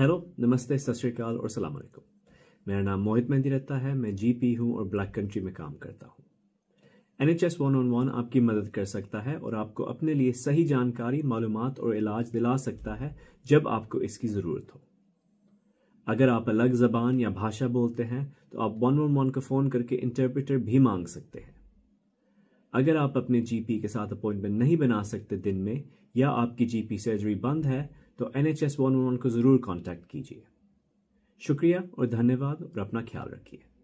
hello नमस्ते सत श्रीकाल और सलाम अलैकुम मेरा नाम मोहित मेहंदी रहता है मैं जीपी हूं और ब्लैक कंट्री में काम करता हूं N H S one on one आपकी मदद कर सकता है और आपको अपने लिए सही जानकारी मालूम और इलाज दिला सकता है जब आपको इसकी ज़रूरत हो अगर आप अलग ज़बान या भाषा बोलते हैं तो आप वन वन वन को फ़ोन करके इंटरप्रेटर भी मांग सकते हैं अगर आप अपने जीपी के साथ अपॉइंटमेंट नहीं बना सकते दिन में या आपकी जीपी सर्जरी बंद है तो N H S one one को ज़रूर कॉन्टैक्ट कीजिए शुक्रिया और धन्यवाद और अपना ख्याल रखिए